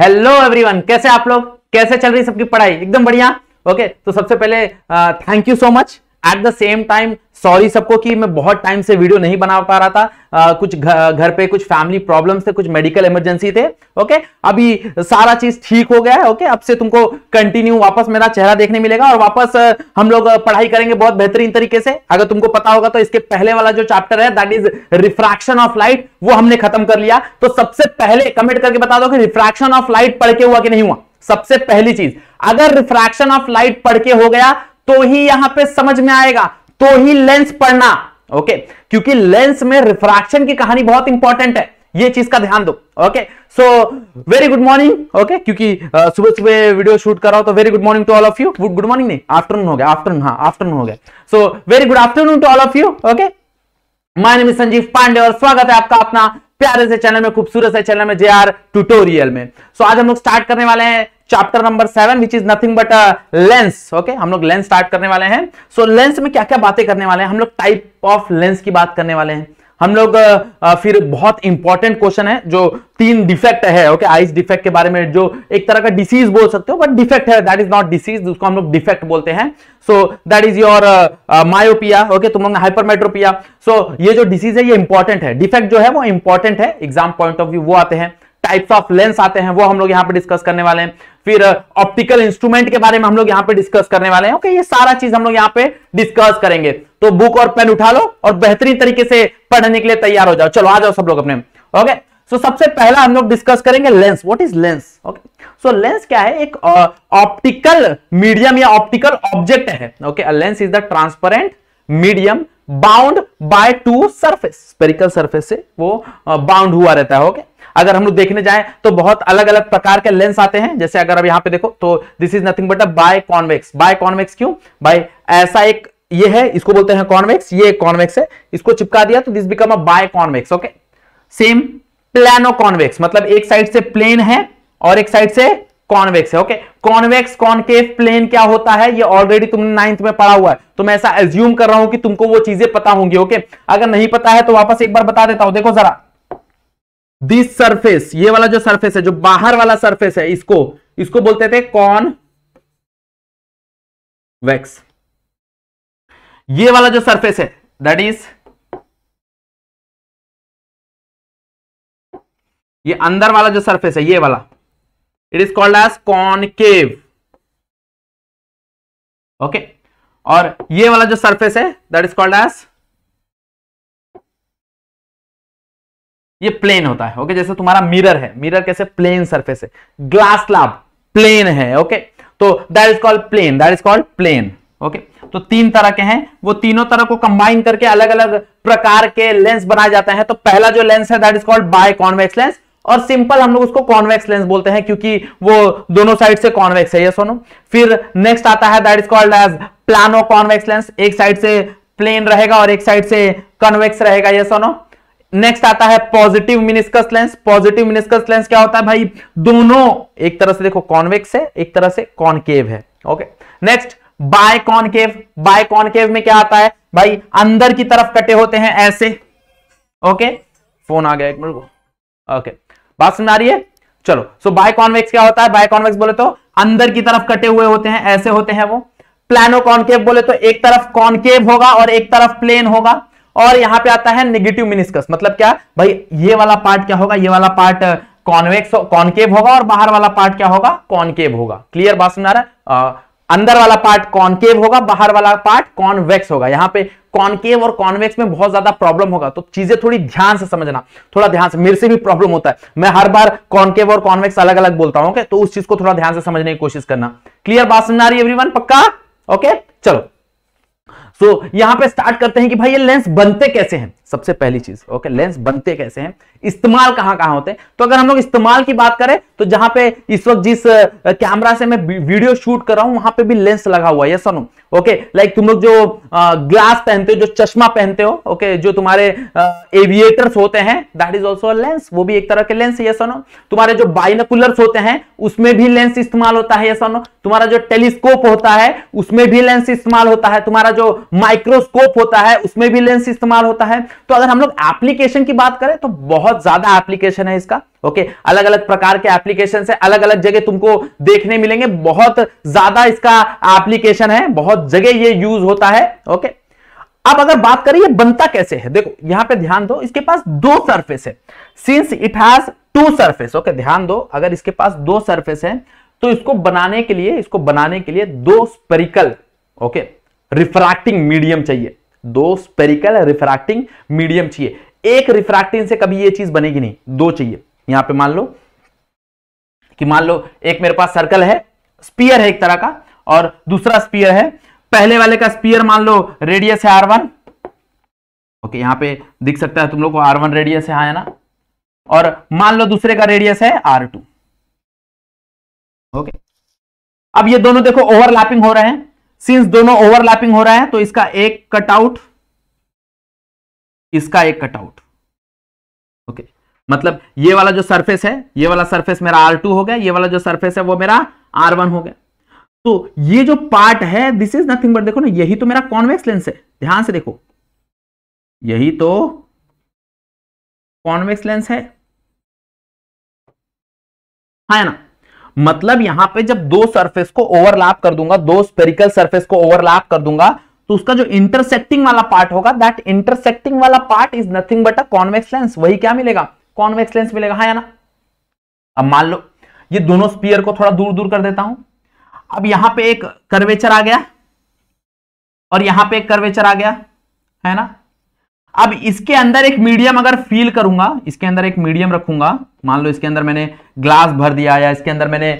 Hello everyone कैसे आप लोग कैसे चल रही सबकी पढ़ाई एकदम बढ़िया ओके तो सबसे पहले thank you so much at the same time sorry सबको कि मैं बहुत टाइम से वीडियो नहीं बना पा रहा था आ, कुछ घर पे कुछ फैमिली प्रॉब्लम्स थे कुछ मेडिकल इमरजेंसी थे ओके अभी सारा चीज ठीक हो गया है ओके अब से तुमको कंटिन्यू वापस मेरा चेहरा देखने मिलेगा और वापस हम लोग पढ़ाई करेंगे बहुत बेहतरीन तरीके से अगर तुमको पता होगा तो इसके पहले वाला जो चैप्टर है that is refraction of light वो हमने खत्म कर लिया तो सबसे पहले कमेंट करके बता दो कि रिफ्रैक्शन ऑफ लाइट पढ़ के हुआ कि नहीं हुआ सबसे पहली चीज अगर रिफ्रैक्शन ऑफ लाइट पढ़ के हो गया तो ही यहां पे समझ में आएगा तो ही लेंस पढ़ना ओके क्योंकि लेंस में रिफ्रैक्शन की कहानी बहुत इंपॉर्टेंट है ये चीज का ध्यान दो okay so very good morning okay क्योंकि सुबह सुबह वीडियो शूट कर रहा हूं तो very good morning to all of you good morning नहीं आफ्टरनून हो गया आफ्टरनून हाँ आफ्टरनून हो गया so very good afternoon to all of you okay my name is Sanjeev Pandey और स्वागत है आपका अपना प्यारे से चैनल में खूबसूरत से चैनल में जे आर ट्यूटोरियल में सो so, आज हम लोग स्टार्ट करने वाले हैं chapter number seven which is nothing but lens okay हम लोग लेंस स्टार्ट करने वाले हैं सो so, लेंस में क्या क्या बातें करने वाले हैं हम लोग टाइप ऑफ लेंस की बात करने वाले हैं हम लोग फिर बहुत इंपॉर्टेंट क्वेश्चन है जो तीन डिफेक्ट है ओके आइस डिफेक्ट के बारे में जो एक तरह का डिसीज बोल सकते हो बट डिफेक्ट है दैट इज नॉट डिसीज उसको हम लोग डिफेक्ट बोलते हैं so that is your myopia okay तुम लोग हाइपरमेट्रोपिया सो ये जो डिसीज है ये इंपॉर्टेंट है डिफेक्ट जो है वो इंपॉर्टेंट है एग्जाम पॉइंट ऑफ व्यू वो आते हैं टाइप्स ऑफ लेंस आते हैं वो हम लोग यहाँ पे डिस्कस करने वाले हैं फिर ऑप्टिकल इंस्ट्रूमेंट के बारे में हम लोग यहाँ पे डिस्कस करने वाले हैं ओके okay, ये सारा चीज हम लोग यहाँ पे डिस्कस करेंगे तो बुक और पेन उठा लो और बेहतरीन तरीके से पढ़ने के लिए तैयार हो जाओ चलो आ जाओ सब लोग अपने ओके सो so, सबसे पहला हम लोग डिस्कस करेंगे lens what is lens okay so lens क्या है एक ऑप्टिकल मीडियम या ऑप्टिकल ऑब्जेक्ट है okay lens is the transparent medium bound by two surface spherical surface से वो बाउंड uh, हुआ रहता है ओके okay? अगर हम लोग देखने जाए तो बहुत अलग अलग प्रकार के लेंस आते हैं जैसे अगर अब यहां पे देखो तो this is nothing but a biconvex biconvex क्यों बाय ऐसा एक ये है इसको बोलते हैं कॉन्वेक्स ये कॉन्वेक्स है इसको चिपका दिया तो this become a biconvex okay same plano convex मतलब एक साइड से प्लेन है और एक साइड से कॉन्वेक्स है ओके कॉन्वेक्स कॉन्केव प्लेन क्या होता है ये ऑलरेडी तुमने नाइन्थ में पढ़ा हुआ है तो मैं ऐसा एज्यूम कर रहा हूं कि तुमको वो चीजें पता होंगी ओके अगर नहीं पता है तो वापस एक बार बता देता हूं देखो जरा दिस सरफेस ये वाला जो सरफेस है जो बाहर वाला सरफेस है इसको इसको बोलते थे कॉन वैक्स ये वाला जो सरफेस है दैट इज ये अंदर वाला जो सरफेस है ये वाला it is called as concave okay और ये वाला जो सरफेस है दैट इज कॉल्ड एज ये प्लेन होता है ओके जैसे तुम्हारा मिरर है मिरर कैसे प्लेन सरफेस है ग्लास स्लैब प्लेन है ओके तो that is called plane that is called plane okay तो तीन तरह के हैं वो तीनों तरह को कंबाइन करके अलग अलग प्रकार के लेंस बनाए जाते हैं तो पहला जो लेंस है that is called biconvex lens और सिंपल हम लोग उसको कॉन्वेक्स लेंस बोलते हैं क्योंकि वो दोनों साइड से कॉन्वेक्स है ये सोनो फिर नेक्स्ट आता है that is called as plano convex lens एक साइड से प्लेन रहेगा और एक साइड से कॉन्वेक्स रहेगा ये सोनो नेक्स्ट आता है positive meniscus lens positive meniscus lens क्या होता है भाई दोनों एक तरह से देखो कॉन्वेक्स है एक तरह से कॉनकेव है okay next biconcave biconcave में क्या आता है भाई अंदर की तरफ कटे होते हैं ऐसे ओके फोन आ गया एक मिनट ओके बात सुन आ रही है चलो सो बाय कॉन्वेक्स क्या होता है बाय कॉन्वेक्स बोले तो अंदर की तरफ कटे हुए होते हैं ऐसे होते हैं वो प्लानो कॉन्केव बोले तो एक तरफ कॉन्केव होगा और एक तरफ प्लेन होगा और यहां पे आता है निगेटिव मिनिस्कस मतलब क्या भाई ये वाला पार्ट क्या होगा ये वाला पार्ट uh, कॉन्वेक्स कॉन्केव होगा और बाहर वाला पार्ट क्या होगा कॉनकेव होगा क्लियर बात सुना रहा है uh, अंदर वाला पार्ट कॉन्केव होगा बाहर वाला पार्ट कॉन्वेक्स होगा यहां पे कॉन्केव और कॉन्वेक्स में बहुत ज्यादा प्रॉब्लम होगा तो चीजें थोड़ी ध्यान से समझना थोड़ा ध्यान से मेरे से भी प्रॉब्लम होता है मैं हर बार कॉन्केव और कॉन्वेक्स अलग अलग बोलता हूं okay? तो उस चीज को थोड़ा ध्यान से समझने की कोशिश करना क्लियर बात समझ आ रही है एवरीवन पक्का ओके okay? चलो सो so, यहां पे स्टार्ट करते हैं कि भाई ये लेंस बनते कैसे हैं सबसे पहली चीज ओके लेंस बनते कैसे हैं इस्तेमाल कहां कहां होते हैं तो अगर हम लोग इस्तेमाल की बात करें तो जहां पे इस वक्त जिस कैमरा से मैं वीडियो शूट कर रहा हूं वहां पे भी लेंस लगा हुआ है सोनो ओके लाइक तुम लोग जो ग्लास पहनते हो जो चश्मा पहनते हो ओके जो तुम्हारे एविएटर्स होते हैं दैट इज ऑल्सो लेंस वो भी एक तरह के लेंस है यस नो तुम्हारे जो बाइनकुलर्स होते हैं उसमें भी लेंस इस्तेमाल होता है यस नो तुम्हारा जो टेलीस्कोप होता है उसमें भी लेंस इस्तेमाल होता है तुम्हारा जो माइक्रोस्कोप होता है उसमें भी लेंस इस्तेमाल होता है तो अगर हम लोग एप्लीकेशन की बात करें तो बहुत ज्यादा एप्लीकेशन है इसका ओके अलग अलग प्रकार के एप्लीकेशन है अलग अलग जगह तुमको देखने मिलेंगे बहुत ज्यादा इसका एप्लीकेशन है बहुत जगह ये यूज होता है ओके अब अगर बात करें ये बनता कैसे है देखो यहां पे ध्यान दो इसके पास दो सरफेस है since it has two surface okay ध्यान दो अगर इसके पास दो सरफेस है तो इसको बनाने के लिए इसको बनाने के लिए दो स्पेरिकल ओके रिफ्रैक्टिंग मीडियम चाहिए दो स्पेरिकल रिफ्रैक्टिंग मीडियम चाहिए एक रिफ्रैक्टिंग से कभी ये चीज बनेगी नहीं दो चाहिए यहां पे मान लो कि मान लो एक मेरे पास सर्कल है स्पीयर है एक तरह का और दूसरा स्पीयर है पहले वाले का स्पीयर मान लो रेडियस है आर वन ओके यहां पे दिख सकता है तुम लोग को आर वन रेडियस है है हाँ ना और मान लो दूसरे का रेडियस है आर टू ओके अब ये दोनों देखो ओवरलैपिंग हो रहे हैं सिंस दोनों ओवरलैपिंग हो रहा है तो इसका एक कटआउट इसका एक कटआउट ओके मतलब ये वाला जो सरफेस है ये वाला सरफेस मेरा आर टू हो गया ये वाला जो सरफेस है वो मेरा आर वन हो गया तो ये जो पार्ट है दिस इज नथिंग बट देखो ना यही तो मेरा कॉन्वेक्स लेंस है ध्यान से देखो यही तो कॉन्वेक्स लेंस है हाँ है ना मतलब यहां पे जब दो सरफेस को ओवरलैप कर दूंगा दो स्पेरिकल सरफेस को ओवरलैप कर दूंगा तो उसका जो इंटरसेक्टिंग वाला पार्ट होगा दैट इंटरसेक्टिंग वाला part is nothing but a convex lens वही क्या मिलेगा कॉन्वेक्स लेंस मिलेगा हाँ या ना अब मान लो ये दोनों स्पीयर को थोड़ा दूर दूर कर देता हूं अब यहां पे एक कर्वेचर आ गया और यहां पे एक कर्वेचर आ गया है ना अब इसके अंदर एक मीडियम अगर फील करूंगा इसके अंदर एक मीडियम रखूंगा मान लो इसके अंदर मैंने ग्लास भर दिया या इसके अंदर मैंने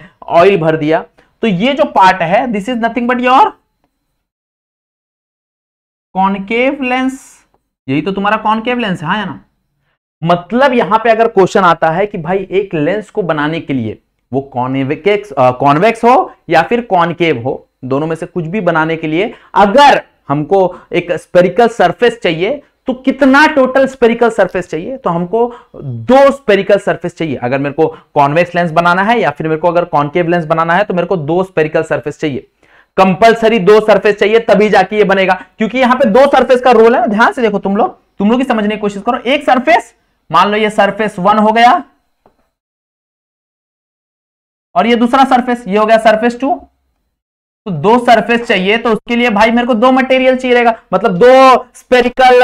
ऑयल भर दिया तो ये जो पार्ट है this is nothing but your concave lens यही तो तुम्हारा कॉनकेव लेंस है हाँ ना मतलब यहां पे अगर क्वेश्चन आता है कि भाई एक लेंस को बनाने के लिए वो कॉन्वेक्स कॉन्वेक्स हो या फिर कॉनकेव हो दोनों में से कुछ भी बनाने के लिए अगर हमको एक स्पेरिकल सरफेस चाहिए तो कितना टोटल स्पेरिकल सरफेस चाहिए तो हमको दो स्पेरिकल सरफेस चाहिए अगर मेरे को कॉन्वेक्स लेंस बनाना है या फिर मेरे को अगर कॉन्केव लेंस बनाना है तो मेरे को दो स्पेरिकल सरफेस चाहिए कंपलसरी दो सरफेस चाहिए तभी जाके ये बनेगा क्योंकि यहां पे दो सरफेस का रोल है ध्यान से देखो तुम लोग तुम लोग समझने की कोशिश करो एक सरफेस मान लो ये सरफेस वन हो गया और ये दूसरा सरफेस ये हो गया सरफेस टू तो दो सरफेस चाहिए तो उसके लिए भाई मेरे को दो मटेरियल चाहिए रहेगा मतलब दो स्पेरिकल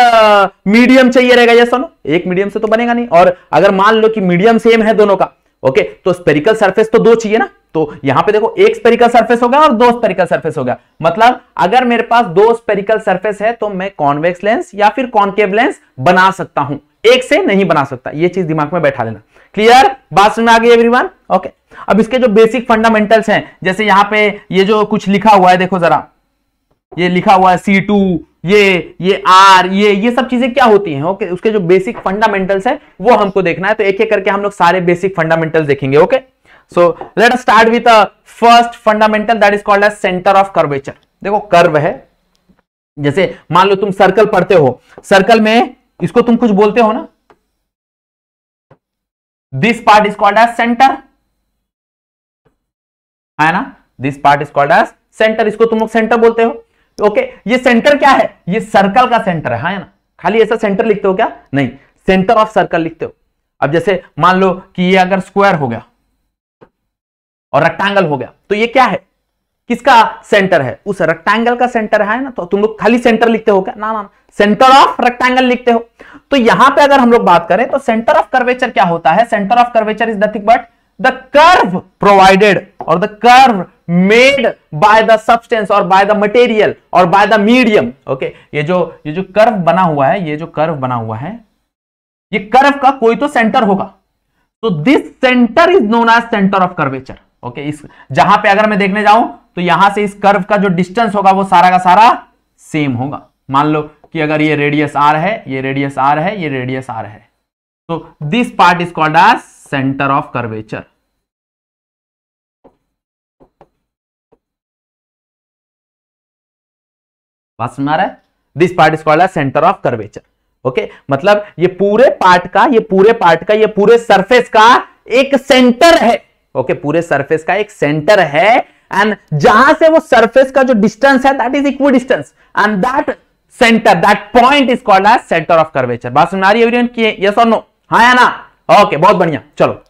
मीडियम चाहिए रहेगा ये सोनो एक मीडियम से तो बनेगा नहीं और अगर मान लो कि मीडियम सेम है दोनों का ओके तो स्पेरिकल सरफेस तो दो चाहिए ना तो यहां पे देखो एक स्पेरिकल सरफेस होगा और दो स्पेरिकल सरफेस गया मतलब अगर मेरे पास दो स्पेरिकल सरफेस है तो मैं कॉन्वेक्स लेंस या फिर कॉन्केव लेंस बना सकता हूं एक से नहीं बना सकता ये चीज दिमाग में बैठा लेना क्लियर बात सुन में आ गई एवरीवन ओके अब इसके जो बेसिक फंडामेंटल्स हैं जैसे यहां पे ये जो कुछ लिखा हुआ है देखो जरा ये लिखा हुआ है सी टू ये ये आर ये ये सब चीजें क्या होती हैं ओके उसके जो बेसिक फंडामेंटल्स हैं वो हमको देखना है तो एक एक करके हम लोग सारे बेसिक फंडामेंटल देखेंगे okay so let start with a first fundamental that is called as centre of curvature देखो कर्व है जैसे मान लो तुम सर्कल पढ़ते हो सर्कल में इसको तुम कुछ बोलते हो ना this part is called as centre है ना this part is called as centre इसको तुम लोग सेंटर बोलते हो ओके ये सेंटर क्या है ये सर्कल का सेंटर है ना खाली ऐसा सेंटर लिखते हो क्या नहीं सेंटर ऑफ सर्कल लिखते हो अब जैसे मान लो कि ये अगर स्क्वायर हो गया और रेक्टेंगल हो गया तो ये क्या है किसका सेंटर है उस रेक्टेंगल का सेंटर है ना तो तुम लोग खाली सेंटर लिखते हो क्या ना ना सेंटर ऑफ रेक्टेंगल लिखते हो तो यहां पे अगर हम लोग बात करें तो सेंटर ऑफ कर्वेचर क्या होता है centre of curvature is nothing but the curve provided और the curve made by the substance और बाय द मटेरियल और बाय द मीडियम ओके ये जो ये जो कर्व बना हुआ है ये जो कर्व बना हुआ है ये कर्व का कोई तो सेंटर होगा तो this centre is known as centre of curvature okay इस जहां पे अगर मैं देखने जाऊं तो यहां से इस कर्व का जो डिस्टेंस होगा वो सारा का सारा सेम होगा मान लो कि अगर ये रेडियस आर है ये रेडियस आर है ये रेडियस आर है तो this part is called as centre of curvature बात सुन रहा है this part is called centre of curvature okay मतलब ये पूरे पार्ट का ये पूरे पार्ट का ये पूरे सरफेस का एक सेंटर है ओके पूरे सरफेस का एक सेंटर है एंड जहां से वो सरफेस का जो डिस्टेंस है that is equal distance and that centre that point is called as centre of curvature बात सुना रही है यस और नो हाँ या ना ओके बहुत बढ़िया चलो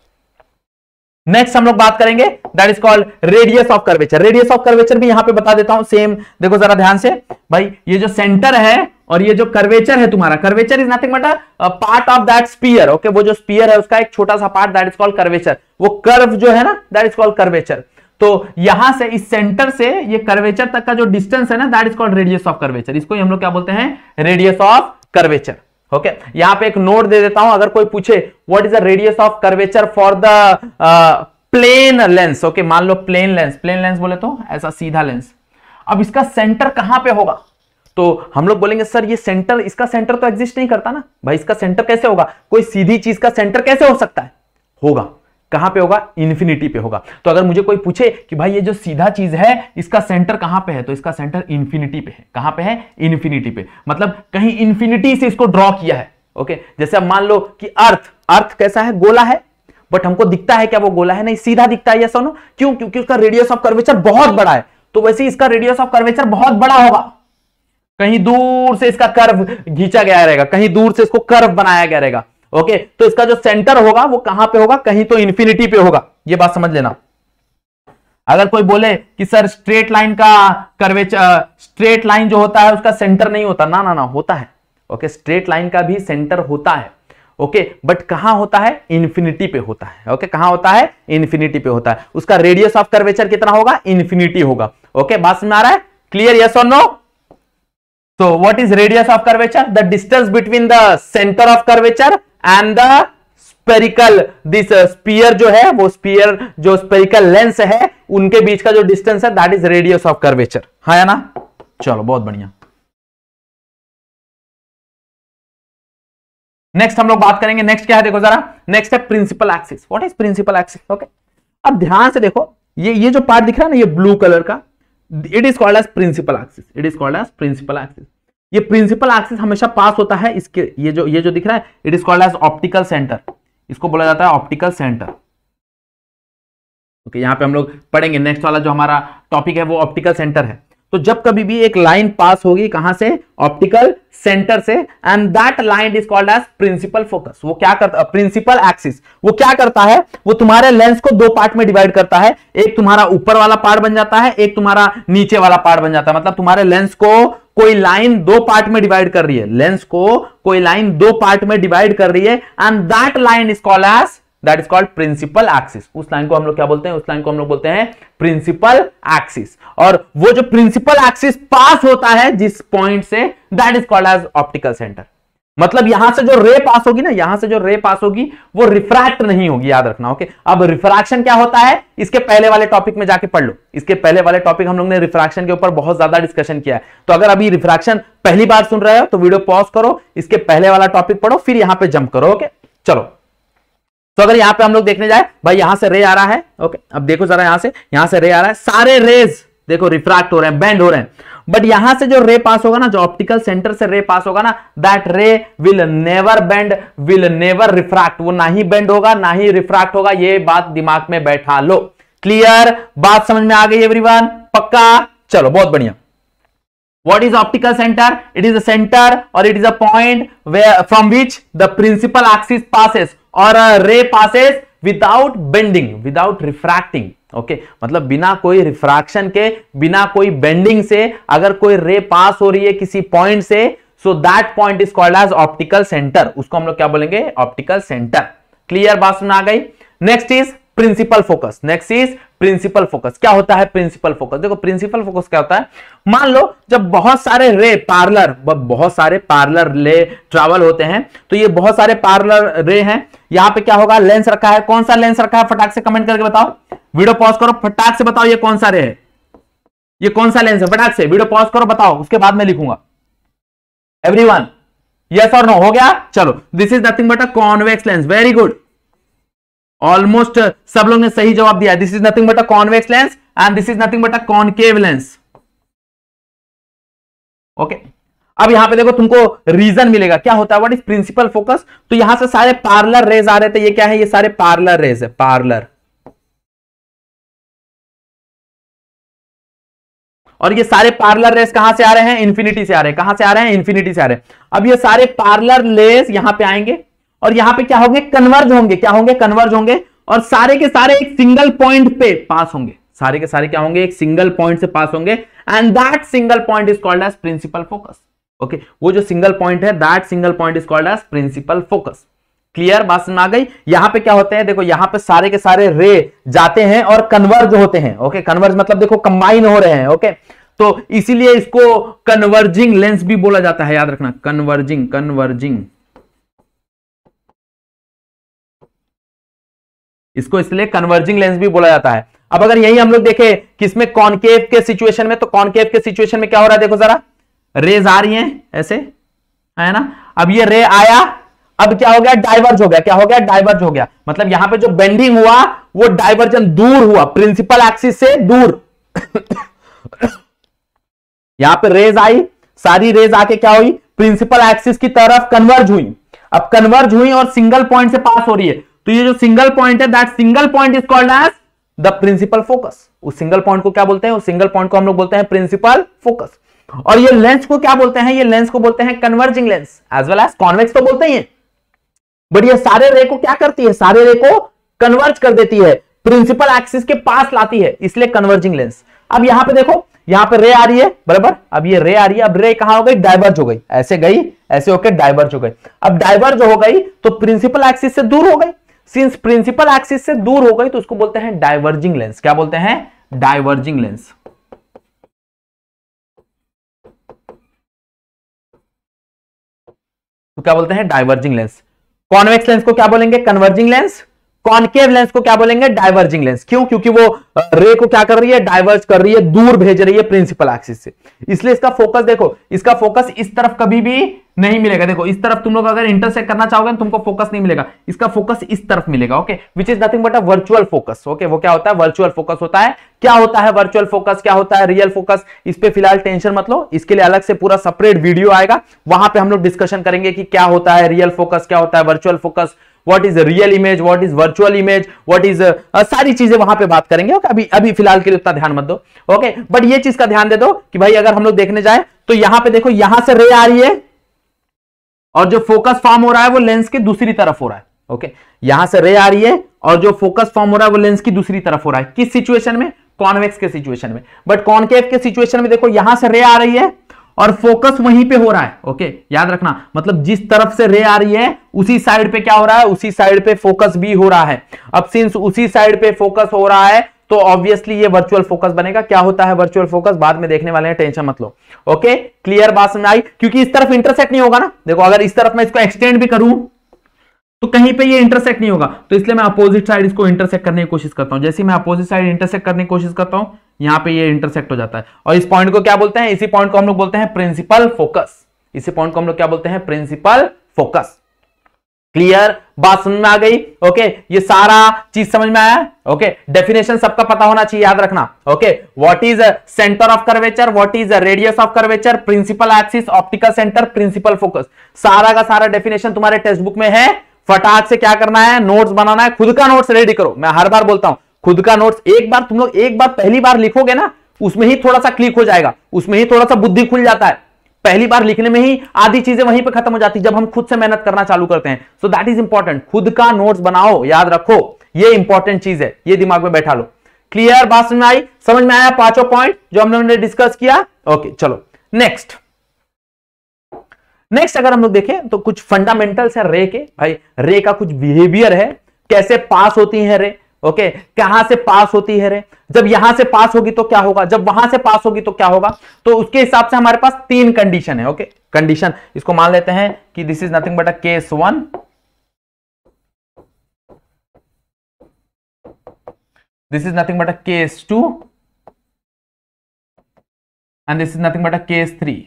नेक्स्ट हम लोग बात करेंगे that is called radius of curvature radius of curvature भी यहां पे बता देता हूं सेम देखो जरा ध्यान से भाई ये जो सेंटर है और ये जो कर्वेचर है तुम्हारा curvature is nothing but a part of that sphere okay वो जो स्पीयर है उसका एक छोटा सा part that is called curvature वो कर्व जो है ना दैट इज कॉल्ड कर्वेचर तो यहां से इस सेंटर से ये कर्वेचर तक का जो डिस्टेंस है ना that is called radius of curvature इसको हम लोग क्या बोलते हैं radius of curvature okay okay, यहां पे एक नोट दे देता हूं अगर कोई पूछे what is the radius of curvature for the plane lens okay मान लो प्लेन लेंस प्लेन लेंस बोले तो ऐसा सीधा लेंस अब इसका सेंटर कहां पे होगा तो हम लोग बोलेंगे सर ये सेंटर इसका सेंटर तो एग्जिस्ट नहीं करता ना भाई इसका सेंटर कैसे होगा कोई सीधी चीज का सेंटर कैसे हो सकता है होगा कहां पे होगा इन्फिनिटी पे होगा तो अगर मुझे कोई पूछे कि भाई ये जो सीधा चीज है इसका सेंटर कहां पे है तो इसका सेंटर इन्फिनिटी पे है कहां पे है इन्फिनिटी पे मतलब कहीं इन्फिनिटी से इसको ड्रॉ किया है ओके जैसे अब मान लो कि अर्थ अर्थ कैसा है गोला है बट हमको दिखता है क्या वो गोला है नहीं सीधा दिखता है यह सोनो क्यों क्योंकि उसका रेडियस ऑफ कर्वेचर बहुत बड़ा है तो वैसे इसका रेडियस ऑफ कर्वेचर बहुत बड़ा होगा कहीं दूर से इसका कर्व घींचा गया रहेगा कहीं दूर से इसको कर्व बनाया गया रहेगा ओके तो इसका जो सेंटर होगा वो कहां पे होगा कहीं तो इंफिनिटी पे होगा ये बात समझ लेना अगर कोई बोले कि सर स्ट्रेट लाइन का कर्वेच स्ट्रेट लाइन जो होता है उसका सेंटर नहीं होता ना ना ना होता है ओके स्ट्रेट लाइन का भी सेंटर होता है ओके बट कहां होता है इन्फिनिटी पे होता है ओके कहां होता है इन्फिनिटी पे होता है उसका रेडियस ऑफ कर्वेचर कितना होगा इन्फिनिटी होगा ओके बात समझ आ रहा है क्लियर यस और नो तो what is radius of curvature the distance between the centre of curvature and the spherical this sphere जो है वो स्पीयर जो स्पेरिकल लेंस है उनके बीच का जो डिस्टेंस है that is radius of curvature हाँ या ना चलो बहुत बढ़िया नेक्स्ट हम लोग बात करेंगे नेक्स्ट क्या है देखो जरा नेक्स्ट है principal axis what is principal axis okay अब ध्यान से देखो ये ये जो पार्ट दिख रहा है ना ये ब्लू कलर का it is called as principal axis it is called as principal axis ये प्रिंसिपल एक्सिस हमेशा पास होता है इसके ये जो ये जो दिख रहा है it is called as optical centre इसको बोला जाता है ऑप्टिकल सेंटर ओके यहाँ पे हम लोग पढ़ेंगे नेक्स्ट वाला जो हमारा टॉपिक है वो ऑप्टिकल सेंटर है तो जब कभी भी एक लाइन पास होगी कहां से ऑप्टिकल सेंटर से and that line is called as principal focus वो क्या करता है प्रिंसिपल एक्सिस वो क्या करता है वो तुम्हारे लेंस को दो पार्ट में डिवाइड करता है एक तुम्हारा ऊपर वाला पार्ट बन जाता है एक तुम्हारा नीचे वाला पार्ट बन जाता है मतलब तुम्हारे लेंस को कोई लाइन दो पार्ट में डिवाइड कर रही है लेंस को कोई लाइन दो पार्ट में डिवाइड कर रही है and that line is call as that is called principal axis उस लाइन को हम लोग क्या बोलते हैं उस लाइन को हम लोग बोलते हैं प्रिंसिपल एक्सिस और वो जो प्रिंसिपल एक्सिस पास होता है जिस पॉइंट से that is called as optical centre मतलब यहां से जो रे पास होगी ना यहां से जो रे पास होगी वो रिफ्रैक्ट नहीं होगी याद रखना ओके अब रिफ्रैक्शन क्या होता है इसके पहले वाले टॉपिक में जाके पढ़ लो इसके पहले वाले टॉपिक हम लोग ने रिफ्रैक्शन के ऊपर बहुत ज्यादा डिस्कशन किया है तो अगर अभी रिफ्रैक्शन पहली बार सुन रहे हो तो वीडियो पॉज करो इसके पहले वाला टॉपिक पढ़ो फिर यहां पर जंप करो ओके चलो तो अगर यहां पे हम लोग देखने जाए भाई यहां से रे आ रहा है ओके अब देखो जरा यहां से यहां से रे आ रहा है सारे रेज देखो रिफ्रैक्ट हो रहे हैं बेंड हो रहे हैं बट यहां से जो रे पास होगा ना जो ऑप्टिकल सेंटर से रे पास होगा ना that ray will never bend will never refract वो ना ही बेंड होगा ना ही रिफ्रैक्ट होगा ये बात दिमाग में बैठा लो क्लियर बात समझ में आ गई एवरी वन पक्का चलो बहुत बढ़िया what is optical centre it is a centre और it is a point from which the principal axis passes और ray passes without bending without refracting okay okay, मतलब बिना कोई रिफ्रैक्शन के बिना कोई बेंडिंग से अगर कोई रे पास हो रही है किसी पॉइंट से so that point is called as optical centre उसको हम लोग क्या बोलेंगे ऑप्टिकल सेंटर क्लियर बात सुन आ गई next is principal focus next is principal focus क्या होता है प्रिंसिपल फोकस देखो प्रिंसिपल फोकस क्या होता है मान लो जब बहुत सारे रे पार्लर बहुत सारे पार्लर ले ट्रैवल होते हैं तो ये बहुत सारे पार्लर रे हैं यहाँ पे क्या होगा लेंस रखा है कौन सा लेंस रखा है फटाक से कमेंट करके बताओ वीडियो पॉज करो फटाक से बताओ ये कौन सा रे है ये कौन सा लेंस है फटाक से वीडियो पॉज करो बताओ उसके बाद में लिखूंगा वन यस और नो हो गया चलो this is nothing but a convex lens very good almost uh, सब लोग ने सही जवाब दिया this is nothing but a convex lens and this is nothing but a concave lens okay अब यहां पे देखो तुमको रीजन मिलेगा क्या होता है व्हाट इज प्रिंसिपल फोकस तो यहां से सारे पार्लर रेज आ रहे थे ये क्या है ये सारे पार्लर रेज है पार्लर और ये सारे पार्लर रेस कहां से आ रहे हैं इन्फिनिटी से आ रहे हैं कहां से आ रहे हैं इन्फिनिटी से आ रहे हैं अब ये सारे पार्लर लेस यहां पे आएंगे और यहां पे क्या होंगे कन्वर्ज होंगे क्या होंगे कन्वर्ज होंगे और सारे के सारे एक सिंगल पॉइंट पे पास होंगे सारे के सारे क्या होंगे एक सिंगल पॉइंट से पास होंगे and that single point is called as principal focus okay वो जो सिंगल पॉइंट है that single point is called as principal focus clear बात समझ आ गई यहां पे क्या होते हैं देखो यहां पे सारे के सारे रे जाते हैं और कन्वर्ज होते हैं ओके कन्वर्ज मतलब देखो कंबाइन हो रहे हैं ओके तो इसीलिए इसको कन्वर्जिंग लेंस भी बोला जाता है याद रखना कन्वर्जिंग कन्वर्जिंग इसको इसलिए कन्वर्जिंग लेंस भी बोला जाता है अब अगर यही हम लोग देखे किसमें कॉनकेव के सिचुएशन में तो कॉनकेव के सिचुएशन में क्या हो रहा है देखो जरा रेज आ रही है ऐसे है ना अब ये रे आया अब क्या हो गया डाइवर्ज हो गया क्या हो गया डाइवर्ज हो गया मतलब यहां पे जो बेंडिंग हुआ वो डाइवर्जन दूर हुआ प्रिंसिपल एक्सिस से दूर यहां पे रेज आई सारी रेज आके क्या हुई प्रिंसिपल एक्सिस की तरफ कन्वर्ज हुई अब कन्वर्ज हुई और सिंगल पॉइंट से पास हो रही है तो ये जो सिंगल पॉइंट है that single point is called as the principal focus उस सिंगल पॉइंट को क्या बोलते हैं उस सिंगल पॉइंट को हम लोग बोलते हैं प्रिंसिपल फोकस और ये लेंस को क्या बोलते हैं ये लेंस को बोलते हैं converging lens as well as convex तो बोलते हैं बट ये सारे रे को क्या करती है सारे रे को कन्वर्ज कर देती है प्रिंसिपल एक्सिस के पास लाती है इसलिए कन्वर्जिंग लेंस अब यहां पे देखो यहां पे रे आ रही है बराबर अब ये रे आ रही है अब रे कहा हो गई डाइवर्ज हो गई ऐसे गई ऐसे होकर डाइवर्ज हो गई अब डाइवर्ज हो गई तो प्रिंसिपल एक्सिस से दूर हो गई सिंस प्रिंसिपल एक्सिस से दूर हो गई तो उसको बोलते हैं डाइवर्जिंग लेंस क्या बोलते हैं डाइवर्जिंग लेंस तो क्या बोलते हैं डाइवर्जिंग लेंस कॉन्वेक्स लेंस को क्या बोलेंगे कन्वर्जिंग लेंस कॉन्केव लेंस को क्या बोलेंगे डाइवर्जिंग लेंस क्यों क्योंकि वो रे को क्या कर रही है डाइवर्ज कर रही है दूर भेज रही है प्रिंसिपल एक्सिस से इसलिए इसका फोकस देखो इसका फोकस इस तरफ कभी भी नहीं मिलेगा देखो इस तरफ तुम लोग अगर इंटरसेक्ट करना चाहोगे तुमको फोकस नहीं मिलेगा इसका फोकस इस तरफ मिलेगा okay which is nothing but a virtual focus okay वो क्या होता है वर्चुअल फोकस होता है क्या होता है वर्चुअल फोकस क्या होता है रियल फोकस इस पर फिलहाल टेंशन मत लो इसके लिए अलग से पूरा सेपरेट वीडियो आएगा वहां पे हम लोग डिस्कशन करेंगे कि क्या होता है रियल फोकस क्या होता है virtual focus what is real image what is virtual image what is सारी चीजें वहां पे बात करेंगे ओके अभी अभी फिलहाल के लिए उतना ध्यान मत दो ओके बट ये चीज का ध्यान दे दो कि भाई अगर हम लोग देखने जाए तो यहां पे देखो यहां से रे आ रही है और जो फोकस फॉर्म हो रहा है वो लेंस के दूसरी तरफ हो रहा है ओके यहां से रे आ रही है और जो फोकस फॉर्म हो रहा है वो लेंस की दूसरी तरफ हो रहा है किस सिचुएशन में कॉन्वेक्स के सिचुएशन में बट कॉन्केव के सिचुएशन में देखो यहां से रे आ रही है और फोकस वहीं पे हो रहा है ओके याद रखना मतलब जिस तरफ से रे आ रही है उसी साइड पे क्या हो रहा है उसी साइड पे फोकस भी हो रहा है अब सिंस उसी साइड पे फोकस हो रहा है तो ऑब्वियसली ये वर्चुअल फोकस बनेगा क्या होता है वर्चुअल फोकस बाद में देखने वाले हैं टेंशन मत लो ओके क्लियर बात समझ आई क्योंकि इस तरफ इंटरसेक्ट नहीं होगा ना देखो अगर इस तरफ मैं इसको एक्सटेंड भी करूं तो कहीं पे ये इंटरसेक्ट नहीं होगा तो इसलिए मैं अपोजिट साइड इसको इंटरसेक्ट करने की कोशिश करता हूँ जैसे मैं अपोजिट साइड इंटरसेक्ट करने की कोशिश करता हूँ यहां पे ये इंटरसेक्ट हो जाता है और इस पॉइंट को क्या बोलते हैं इसी पॉइंट को हम लोग बोलते हैं प्रिंसिपल फोकस इसी पॉइंट को हम लोग क्या बोलते हैं प्रिंसिपल फोकस क्लियर बात समझ में आ गई ओके ये सारा चीज समझ में आया ओके डेफिनेशन सबका पता होना चाहिए याद रखना okay what is centre of curvature what is radius of curvature principal axis optical centre principal focus सारा का सारा डेफिनेशन तुम्हारे टेक्स्ट बुक में है फटाक से क्या करना है नोट्स बनाना है खुद का नोट्स रेडी करो मैं हर बार बोलता हूं खुद का नोट्स एक बार तुम लोग एक बार पहली बार लिखोगे ना उसमें ही थोड़ा सा क्लिक हो जाएगा उसमें ही थोड़ा सा बुद्धि खुल जाता है पहली बार लिखने में ही आधी चीजें वहीं पर खत्म हो जाती जब हम खुद से मेहनत करना चालू करते हैं सो दैट इज इंपॉर्टेंट खुद का नोट्स बनाओ याद रखो ये इंपॉर्टेंट चीज है ये दिमाग में बैठा लो क्लियर बात समझ में आई समझ में आया पांचों पॉइंट जो हम लोगों ने डिस्कस किया ओके okay, चलो नेक्स्ट नेक्स्ट अगर हम लोग देखें तो कुछ फंडामेंटल्स है रे के भाई रे का कुछ बिहेवियर है कैसे पास होती है रे ओके कहां से पास होती है रे जब यहां से पास होगी तो क्या होगा जब वहां से पास होगी तो क्या होगा तो उसके हिसाब से हमारे पास तीन कंडीशन है ओके कंडीशन इसको मान लेते हैं कि this is nothing but a case one this is nothing but a case two and this is nothing but a case three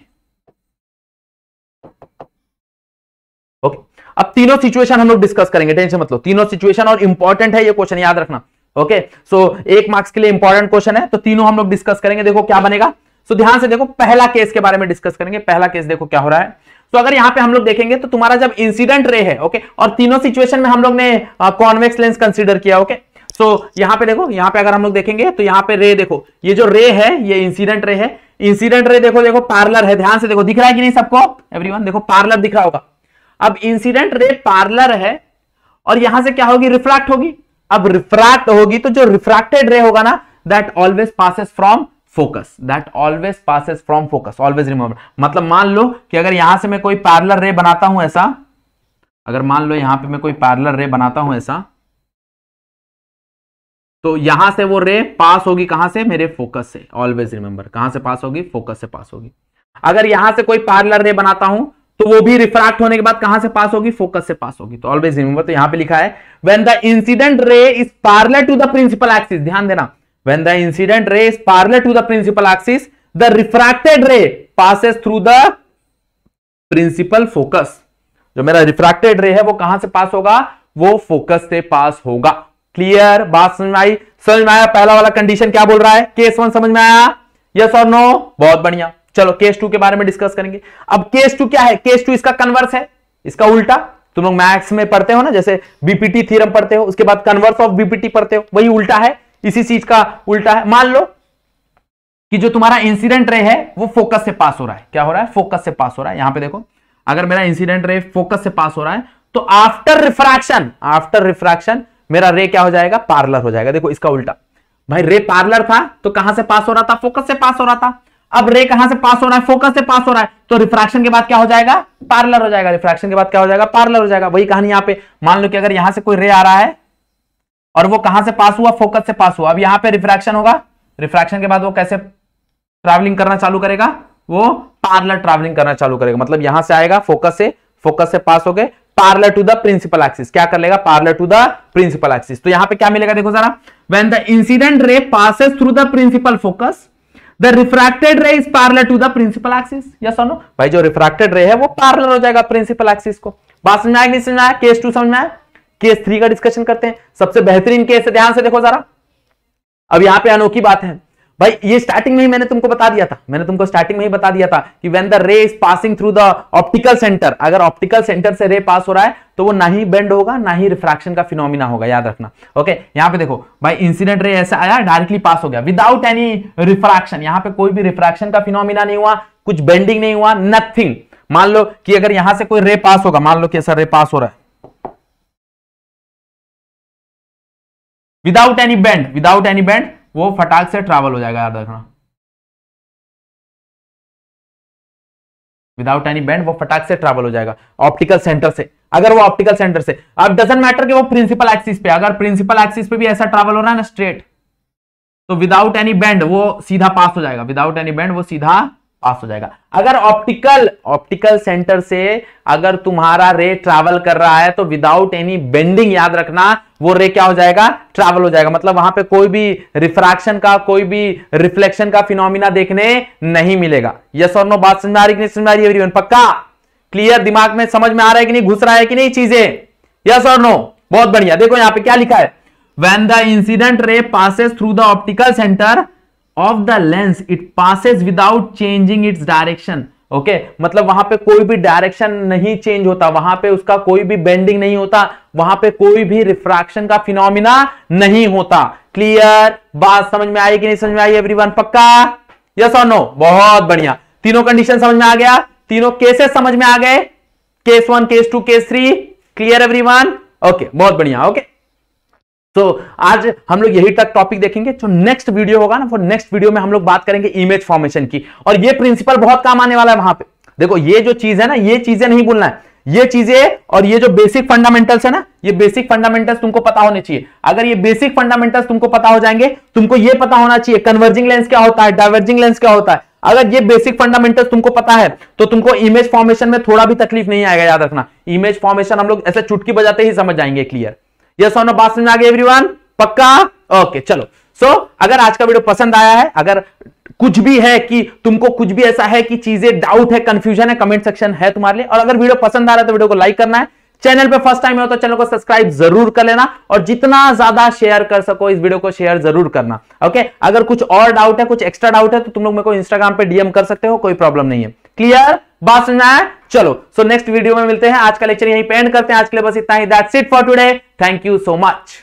अब तीनों सिचुएशन हम लोग डिस्कस करेंगे टेंशन मतलब तीनों सिचुएशन और इंपॉर्टेंट है ये क्वेश्चन याद रखना ओके सो so, एक मार्क्स के लिए इंपॉर्टेंट क्वेश्चन है तो तीनों हम लोग डिस्कस करेंगे देखो क्या बनेगा सो so, ध्यान से देखो पहला केस के बारे में डिस्कस करेंगे पहला केस देखो क्या हो रहा है तो अगर यहाँ पे हम लोग देखेंगे तो तुम्हारा जब इंसिडेंट रे है ओके और तीनों सिचुएशन में हम लोग ने कॉन्वेक्स लेंस कंसिडर किया ओके सो so, यहाँ पे देखो यहाँ पे अगर हम लोग देखेंगे तो यहाँ पे रे देखो ये जो रे है ये इंसिडेंट रे है इंसिडेंट रे देखो देखो पार्लर है ध्यान से देखो दिख रहा है कि नहीं सबको एवरीवन देखो पार्लर दिख रहा होगा अब इंसिडेंट रे पार्लर है और यहां से क्या होगी रिफ्रैक्ट होगी अब रिफ्रैक्ट होगी तो जो रिफ्रैक्टेड रे होगा ना that always passes from focus that always passes from focus always remember मतलब मान लो कि अगर यहां से मैं कोई पार्लर रे बनाता हूं ऐसा अगर मान लो यहां पे मैं कोई पार्लर रे बनाता हूं ऐसा तो यहां से वो रे पास होगी कहां से मेरे फोकस से ऑलवेज रिमेंबर कहां से पास होगी फोकस से पास होगी अगर यहां से कोई पार्लर रे बनाता हूं तो वो भी रिफ्रैक्ट होने के बाद कहां से पास होगी फोकस से पास होगी तो ऑलवेज रिमेंबर तो यहां पे लिखा है when the incident ray is parallel to the principal axis ध्यान देना when the incident ray is parallel to the principal axis the refracted ray passes through the principal focus जो मेरा रिफ्रैक्टेड रे है वो कहां से पास होगा वो फोकस से पास होगा क्लियर बात समझ में आई समझ में आया पहला वाला कंडीशन क्या बोल रहा है केस वन समझ में आया यस और नो बहुत बढ़िया चलो केस टू के बारे में डिस्कस करेंगे अब केस टू क्या है केस टू इसका कन्वर्स है इसका उल्टा तुम लोग मैथ्स में पढ़ते हो ना जैसे बीपीटी थ्योरम पढ़ते हो उसके बाद कन्वर्स ऑफ बीपीटी पढ़ते हो वही उल्टा है इसी चीज का उल्टा है मान लो कि जो तुम्हारा इंसिडेंट रे है वो फोकस से पास हो रहा है क्या हो रहा है फोकस से पास हो रहा है यहां पे देखो अगर मेरा इंसिडेंट रे फोकस से पास हो रहा है तो आफ्टर रिफ्रैक्शन आफ्टर रिफ्रैक्शन मेरा रे क्या हो जाएगा पार्लर हो जाएगा देखो इसका उल्टा भाई रे पार्लर था तो कहां से पास हो रहा था फोकस से पास हो रहा था अब रे कहां से पास हो रहा है फोकस से पास हो रहा है तो रिफ्रैक्शन के बाद क्या हो जाएगा पार्लर हो जाएगा रिफ्रैक्शन के बाद क्या हो जाएगा पार्लर हो जाएगा वही कहानी यहां पे मान लो कि अगर यहां से कोई रे आ रहा है और वो कहां से पास हुआ फोकस से पास हुआ अब यहां पे रिफ्रैक्शन होगा रिफ्रैक्शन के बाद वो कैसे ट्रैवलिंग करना चालू करेगा वो पार्लर ट्रैवलिंग करना चालू करेगा मतलब यहां से आएगा फोकस से फोकस से पास हो गए parallel to the principal axis क्या कर लेगा parallel to the principal axis तो यहां पे क्या मिलेगा देखो जरा when the incident ray passes through the principal focus the refracted ray is parallel to the principal axis yes और नो भाई जो रिफ्रैक्टेड रे है वो पार्लर हो जाएगा प्रिंसिपल एक्सिस को बात समझ में आया नहीं समझ में आया केस टू समझ में आया केस थ्री का डिस्कशन करते हैं सबसे बेहतरीन केस है ध्यान से देखो जरा अब यहां पे अनोखी बात है भाई ये स्टार्टिंग में ही मैंने तुमको बता दिया था मैंने तुमको स्टार्टिंग में ही बता दिया था कि when the ray is passing through the optical centre अगर ऑप्टिकल सेंटर से रे पास हो रहा है तो वो ना ही बेंड होगा ना ही रिफ्रैक्शन का फिनोमिना होगा याद रखना ओके यहाँ पे देखो भाई इंसिडेंट रे ऐसा आया डायरेक्टली पास हो गया विदाउट एनी रिफ्रैक्शन यहाँ पे कोई भी रिफ्रैक्शन का फिनोमिना नहीं हुआ कुछ बेंडिंग नहीं हुआ नथिंग मान लो कि अगर यहां से कोई रे पास होगा मान लो कि ऐसा रे पास हो रहा है without any bend without any bend वो फटाक से ट्रैवल हो जाएगा याद रखना विदाउट एनी बैंड वो फटाक से ट्रैवल हो जाएगा ऑप्टिकल सेंटर से अगर वो ऑप्टिकल सेंटर से अब डजेंट मैटर कि वो प्रिंसिपल एक्सिस पे अगर प्रिंसिपल एक्सिस पे भी ऐसा ट्रैवल हो रहा है ना स्ट्रेट तो विदाउट एनी बैंड वो सीधा पास हो जाएगा विदाउट एनी बैंड वो सीधा पास हो जाएगा अगर ऑप्टिकल ऑप्टिकल सेंटर से अगर तुम्हारा रे ट्रैवल कर रहा है तो विदाउट एनी बेंडिंग याद रखना वो रे क्या हो जाएगा ट्रैवल हो जाएगा मतलब वहां पे कोई भी रिफ्रैक्शन का कोई भी रिफ्लेक्शन का फिनोमिना देखने नहीं मिलेगा यस और नो बात समझ आ रही नहीं समझ आ रही एवरीवन पक्का क्लियर दिमाग में समझ में आ रहा है कि नहीं घुस रहा है कि नहीं चीजें यस और नो बहुत बढ़िया देखो यहां पर क्या लिखा है when the incident ray passes through the optical centre of the lens it pass without changing its direction okay मतलब वहां पे कोई भी डायरेक्शन नहीं चेंज होता वहां पे उसका कोई भी बेंडिंग नहीं होता वहां पे कोई भी रिफ्रैक्शन का फिनोमिना नहीं होता क्लियर बात समझ में आई कि नहीं समझ में आई एवरीवन पक्का यस और नो बहुत बढ़िया तीनों कंडीशन समझ में आ गया तीनों केसेस समझ में आ गए case one case two case three clear every okay बहुत बढ़िया ओके okay. तो आज हम लोग यही तक टॉपिक देखेंगे जो नेक्स्ट वीडियो होगा ना वो नेक्स्ट वीडियो में हम लोग बात करेंगे इमेज फॉर्मेशन की और ये प्रिंसिपल बहुत काम आने वाला है वहां पे देखो ये जो चीज है ना ये चीजें नहीं बोलना है ये चीजें और ये जो बेसिक फंडामेंटल्स है ना ये बेसिक फंडामेंटल्स तुमको पता होने चाहिए अगर ये बेसिक फंडामेंटल्स तुमको पता हो जाएंगे तुमको ये पता होना चाहिए कन्वर्जिंग लेंस क्या होता है डाइवर्जिंग लेंस क्या होता है अगर ये बेसिक फंडामेंटल्स तुमको पता है तो तुमको इमेज फॉर्मेशन में थोड़ा भी तकलीफ नहीं आएगा याद रखना इमेज फॉर्मेशन हम लोग ऐसे चुटकी बजाते ही समझ जाएंगे क्लियर यस और नो बात समझ आ गई एवरीवन पक्का ओके चलो सो so, अगर आज का वीडियो पसंद आया है अगर कुछ भी है कि तुमको कुछ भी ऐसा है कि चीजें डाउट है कंफ्यूजन है कमेंट सेक्शन है तुम्हारे लिए और अगर वीडियो पसंद आ रहा है तो वीडियो को लाइक करना है चैनल पे फर्स्ट टाइम हो तो चैनल को सब्सक्राइब जरूर कर लेना और जितना ज्यादा शेयर कर सको इस वीडियो को शेयर जरूर करना ओके अगर कुछ और डाउट है कुछ एक्स्ट्रा डाउट है तो तुम लोग मेरे को इंस्टाग्राम पे डीएम कर सकते हो कोई प्रॉब्लम नहीं है क्लियर बात समझना है चलो सो नेक्स्ट वीडियो में मिलते हैं आज का लेक्चर यहीं पे एंड करते हैं आज के लिए बस इतना ही that's it for today thank you so much